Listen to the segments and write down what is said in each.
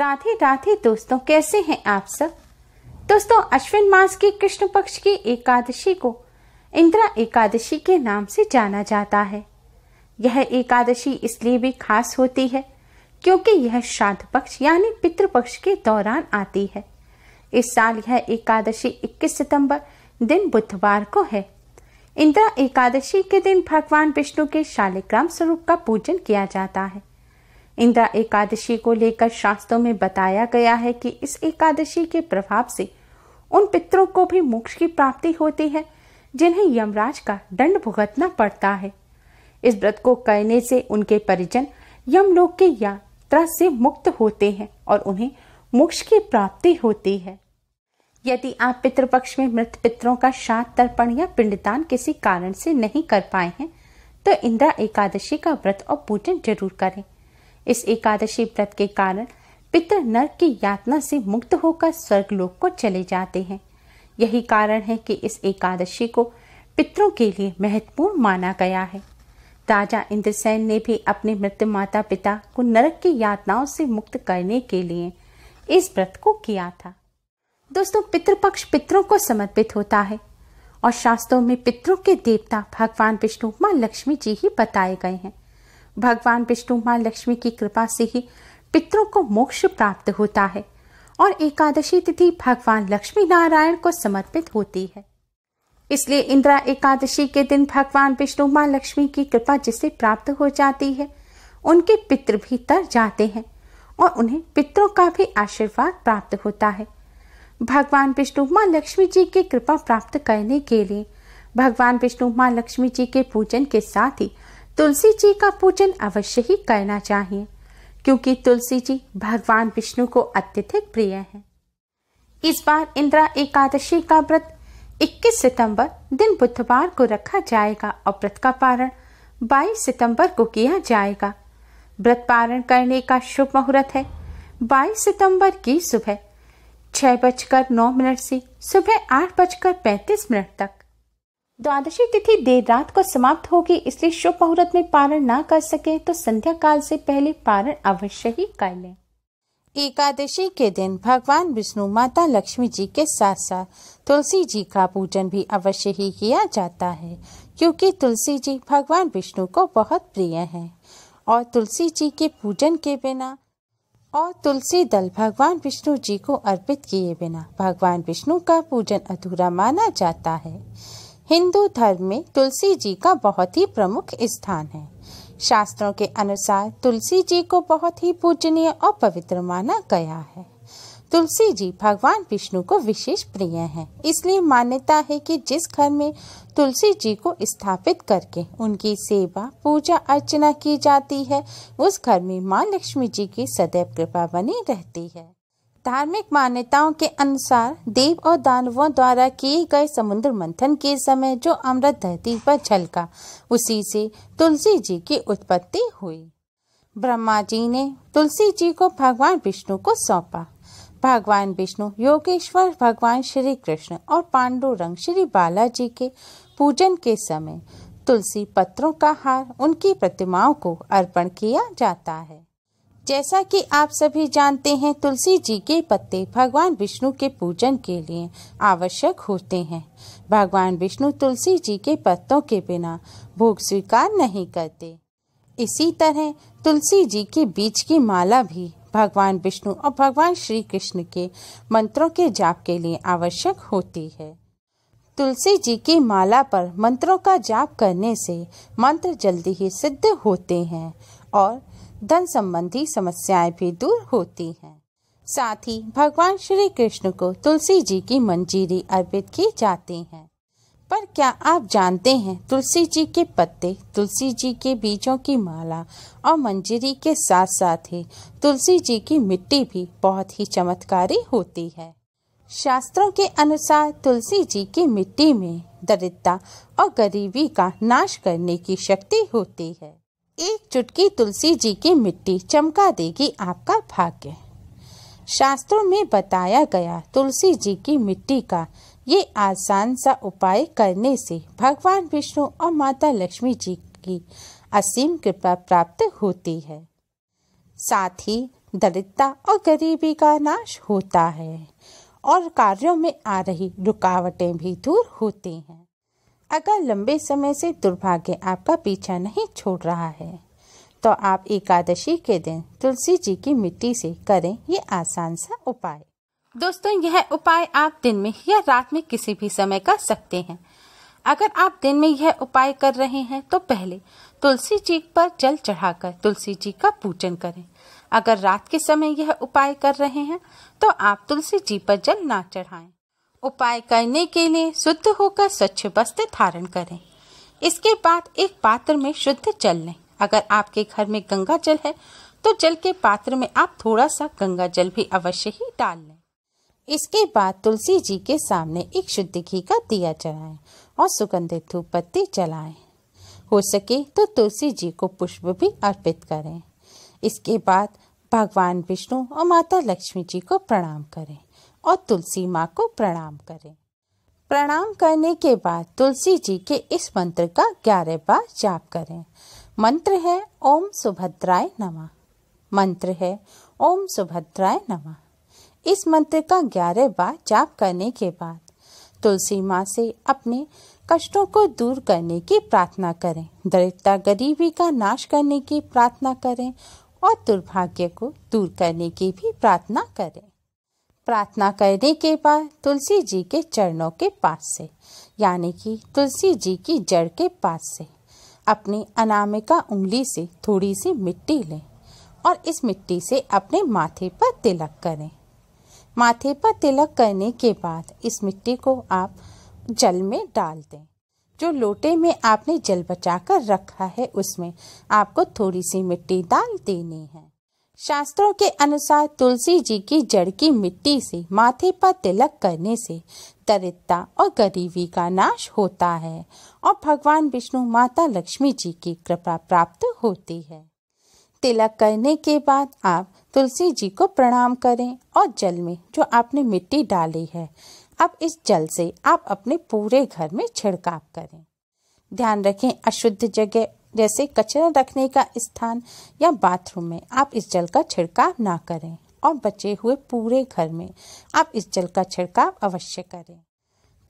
राधे राधे दोस्तों कैसे हैं आप सब दोस्तों अश्विन मास की कृष्ण पक्ष की एकादशी को इंदिरा एकादशी के नाम से जाना जाता है यह एकादशी इसलिए भी खास होती है क्योंकि यह श्राद्ध पक्ष यानी पितृपक्ष के दौरान आती है इस साल यह एकादशी 21 सितंबर दिन बुधवार को है इंदिरा एकादशी के दिन भगवान विष्णु के शालिग्राम स्वरूप का पूजन किया जाता है इंदिरा एकादशी को लेकर शास्त्रों में बताया गया है कि इस एकादशी के प्रभाव से उन पितरों को भी मोक्ष की प्राप्ति होती है जिन्हें यमराज का दंड भुगतना पड़ता है इस व्रत को करने से उनके परिजन यमलोक के यात्रा से मुक्त होते हैं और उन्हें मोक्ष की प्राप्ति होती है यदि आप पितृपक्ष में मृत पितरों का श्राद्ध तर्पण या पिंडदान किसी कारण से नहीं कर पाए हैं तो इंदिरा एकादशी का व्रत और पूजन जरूर करें इस एकादशी व्रत के कारण पितर नर्क की यातना से मुक्त होकर स्वर्ग लोग को चले जाते हैं यही कारण है कि इस एकादशी को पितरों के लिए महत्वपूर्ण माना गया है राजा इंद्रसेन ने भी अपने मृत माता पिता को नरक की यातनाओं से मुक्त करने के लिए इस व्रत को किया था दोस्तों पितृपक्ष पितरों को समर्पित होता है और शास्त्रों में पितरों के देवता भगवान विष्णु माँ लक्ष्मी जी ही बताए गए हैं भगवान विष्णु माँ लक्ष्मी की कृपा से ही पितरों को मोक्ष प्राप्त होता है और एकादशी तिथि भगवान लक्ष्मी नारायण को समर्पित होती है इसलिए इंदिरा एकादशी के दिन भगवान विष्णु माँ लक्ष्मी की कृपा जिसे प्राप्त हो जाती है उनके पितृ भी तर जाते हैं और उन्हें पितरों का भी आशीर्वाद प्राप्त होता है भगवान विष्णु माँ लक्ष्मी जी की कृपा प्राप्त करने के लिए भगवान विष्णु माँ लक्ष्मी जी के पूजन के साथ ही तुलसी जी का पूजन अवश्य ही करना चाहिए क्योंकि तुलसी जी भगवान विष्णु को अत्यधिक प्रिय हैं। इस बार इंदिरा एकादशी का व्रत 21 सितंबर दिन बुधवार को रखा जाएगा और व्रत का पारण 22 सितंबर को किया जाएगा व्रत पारण करने का शुभ मुहूर्त है 22 सितंबर की सुबह छह बजकर नौ मिनट से सुबह आठ बजकर पैंतीस मिनट तक द्वादशी तिथि देर रात को समाप्त होगी इसलिए शुभ मुहूर्त में पारण ना कर सके तो संध्या काल से पहले पारण अवश्य ही कर ले एकादशी के दिन भगवान विष्णु माता लक्ष्मी जी के साथ साथ तुलसी जी का पूजन भी अवश्य ही किया जाता है क्योंकि तुलसी जी भगवान विष्णु को बहुत प्रिय हैं और तुलसी जी के पूजन के बिना और तुलसी दल भगवान विष्णु जी को अर्पित किए बिना भगवान विष्णु का पूजन अधूरा माना जाता है हिंदू धर्म में तुलसी जी का बहुत ही प्रमुख स्थान है शास्त्रों के अनुसार तुलसी जी को बहुत ही पूजनीय और पवित्र माना गया है तुलसी जी भगवान विष्णु को विशेष प्रिय हैं इसलिए मान्यता है कि जिस घर में तुलसी जी को स्थापित करके उनकी सेवा पूजा अर्चना की जाती है उस घर में माँ लक्ष्मी जी की सदैव कृपा बनी रहती है धार्मिक मान्यताओं के अनुसार देव और दानवों द्वारा किए गए समुद्र मंथन के समय जो अमृत धरती पर छलका उसी से तुलसी जी की उत्पत्ति हुई ब्रह्मा जी ने तुलसी जी को भगवान विष्णु को सौंपा भगवान विष्णु योगेश्वर भगवान श्री कृष्ण और पांडुरंग श्री बालाजी के पूजन के समय तुलसी पत्रों का हार उनकी प्रतिमाओं को अर्पण किया जाता है जैसा कि आप सभी जानते हैं तुलसी जी के पत्ते भगवान विष्णु के पूजन के लिए आवश्यक होते हैं भगवान विष्णु तुलसी जी के पत्तों के बिना भोग स्वीकार नहीं करते इसी तरह तुलसी जी के बीज की माला भी भगवान विष्णु और भगवान श्री कृष्ण के मंत्रों के जाप के लिए आवश्यक होती है तुलसी जी की माला पर मंत्रों का जाप करने से मंत्र जल्दी ही सिद्ध होते हैं और धन संबंधी समस्याएं भी दूर होती हैं साथ ही भगवान श्री कृष्ण को तुलसी जी की मंजीरी अर्पित की जाती है पर क्या आप जानते हैं तुलसी जी के पत्ते तुलसी जी के बीजों की माला और मंजरी के साथ साथ ही तुलसी जी की मिट्टी भी बहुत ही चमत्कारी होती है शास्त्रों के अनुसार तुलसी जी की मिट्टी में दरिद्रता और गरीबी का नाश करने की शक्ति होती है एक चुटकी तुलसी जी की मिट्टी चमका देगी आपका भाग्य शास्त्रों में बताया गया तुलसी जी की मिट्टी का ये आसान सा उपाय करने से भगवान विष्णु और माता लक्ष्मी जी की असीम कृपा प्राप्त होती है साथ ही दरिद्रता और गरीबी का नाश होता है और कार्यों में आ रही रुकावटें भी दूर होती हैं अगर लंबे समय से दुर्भाग्य आपका पीछा नहीं छोड़ रहा है तो आप एकादशी के दिन तुलसी जी की मिट्टी से करें ये आसान सा उपाय दोस्तों यह उपाय आप दिन में या रात में किसी भी समय कर सकते हैं अगर आप दिन में यह उपाय कर रहे हैं तो पहले तुलसी जी पर जल चढ़ाकर तुलसी जी का पूजन करें अगर रात के समय यह उपाय कर रहे हैं तो आप तुलसी जी पर जल ना चढ़ाएं उपाय करने के लिए शुद्ध होकर स्वच्छ वस्त्र धारण करें इसके बाद एक पात्र में शुद्ध जल लें अगर आपके घर में गंगा जल है तो जल के पात्र में आप थोड़ा सा गंगा जल भी अवश्य ही डाल लें इसके बाद तुलसी जी के सामने एक शुद्ध घी का दिया जलाएं और सुगंधित धूप पत्ती जलाएं हो सके तो तुलसी जी को पुष्प भी अर्पित करें इसके बाद भगवान विष्णु और माता लक्ष्मी जी को प्रणाम करें और तुलसी माँ को प्रणाम करें प्रणाम करने के बाद तुलसी जी के इस मंत्र का ग्यारह बार जाप करें मंत्र है ओम सुभद्राय नमः मंत्र है ओम सुभद्राय नमः इस मंत्र का ग्यारह बार जाप करने के बाद तुलसी माँ से अपने कष्टों को दूर करने की प्रार्थना करें दरिद्रता गरीबी का नाश करने की प्रार्थना करें और दुर्भाग्य को दूर करने की भी प्रार्थना करें प्रार्थना करने के बाद तुलसी जी के चरणों के पास से यानी कि तुलसी जी की जड़ के पास से अपनी अनामिका उंगली से थोड़ी सी मिट्टी लें और इस मिट्टी से अपने माथे पर तिलक करें माथे पर तिलक करने के बाद इस मिट्टी को आप जल में डाल दें जो लोटे में आपने जल बचा कर रखा है उसमें आपको थोड़ी सी मिट्टी डाल देनी है शास्त्रों के अनुसार तुलसी जी की जड़ की मिट्टी से माथे पर तिलक करने से दरिद्रता और गरीबी का नाश होता है और भगवान विष्णु माता लक्ष्मी जी की कृपा प्राप्त होती है तिलक करने के बाद आप तुलसी जी को प्रणाम करें और जल में जो आपने मिट्टी डाली है अब इस जल से आप अपने पूरे घर में छिड़काव करें ध्यान रखें अशुद्ध जगह जैसे कचरा रखने का स्थान या बाथरूम में आप इस जल का छिड़काव ना करें और बचे हुए पूरे घर में आप इस जल का छिड़काव अवश्य करें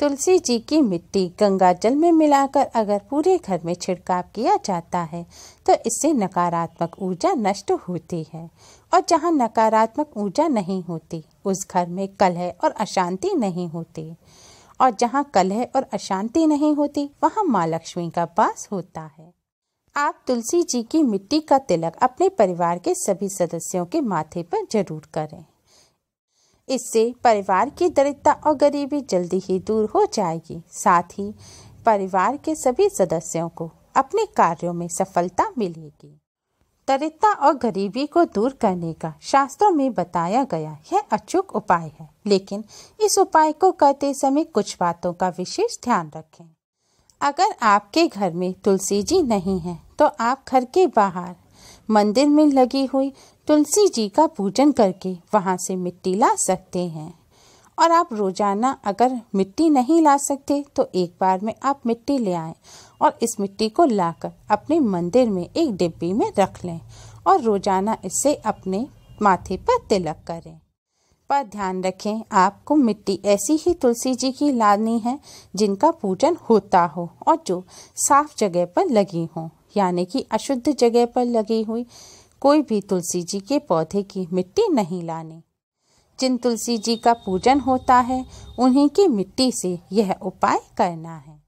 तुलसी जी की मिट्टी गंगा जल में मिलाकर अगर पूरे घर में छिड़काव किया जाता है तो इससे नकारात्मक ऊर्जा नष्ट होती है और जहाँ नकारात्मक ऊर्जा नहीं होती उस घर में कलह और अशांति नहीं होती और जहाँ कलह और अशांति नहीं होती वहाँ माँ लक्ष्मी का पास होता है आप तुलसी जी की मिट्टी का तिलक अपने परिवार के सभी सदस्यों के माथे पर जरूर करें इससे परिवार की दरिद्रता और गरीबी जल्दी ही दूर हो जाएगी साथ ही परिवार के सभी सदस्यों को अपने कार्यों में सफलता मिलेगी दरिद्रता और गरीबी को दूर करने का शास्त्रों में बताया गया यह अचूक उपाय है लेकिन इस उपाय को करते समय कुछ बातों का विशेष ध्यान रखें अगर आपके घर में तुलसी जी नहीं है तो आप घर के बाहर मंदिर में लगी हुई तुलसी जी का पूजन करके वहाँ से मिट्टी ला सकते हैं और आप रोज़ाना अगर मिट्टी नहीं ला सकते तो एक बार में आप मिट्टी ले आएं और इस मिट्टी को लाकर अपने मंदिर में एक डिब्बी में रख लें और रोज़ाना इसे अपने माथे पर तिलक करें पर ध्यान रखें आपको मिट्टी ऐसी ही तुलसी जी की लानी है जिनका पूजन होता हो और जो साफ जगह पर लगी हों यानी कि अशुद्ध जगह पर लगी हुई कोई भी तुलसी जी के पौधे की मिट्टी नहीं लानी जिन तुलसी जी का पूजन होता है उन्हीं की मिट्टी से यह उपाय करना है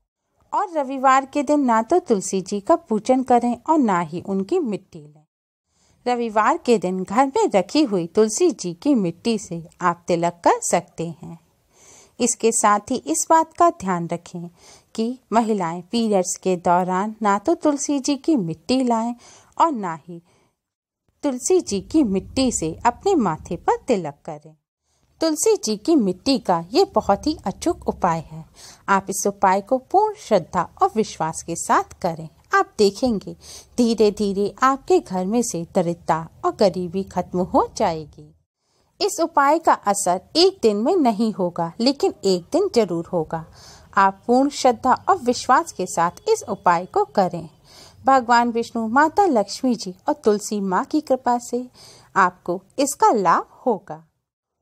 और रविवार के दिन ना तो तुलसी जी का पूजन करें और ना ही उनकी मिट्टी लें रविवार के दिन घर में रखी हुई तुलसी जी की मिट्टी से आप तिलक कर सकते हैं इसके साथ ही इस बात का ध्यान रखें कि महिलाएं पीरियड्स के दौरान ना तो तुलसी जी की मिट्टी लाएं और ना ही तुलसी जी की मिट्टी से अपने माथे पर तिलक करें तुलसी जी की मिट्टी का ये बहुत ही अचूक उपाय है आप इस उपाय को पूर्ण श्रद्धा और विश्वास के साथ करें आप देखेंगे धीरे धीरे आपके घर में से दरिद्रता और गरीबी खत्म हो जाएगी इस उपाय का असर एक दिन में नहीं होगा लेकिन एक दिन जरूर होगा आप पूर्ण श्रद्धा और विश्वास के साथ इस उपाय को करें भगवान विष्णु माता लक्ष्मी जी और तुलसी माँ की कृपा से आपको इसका लाभ होगा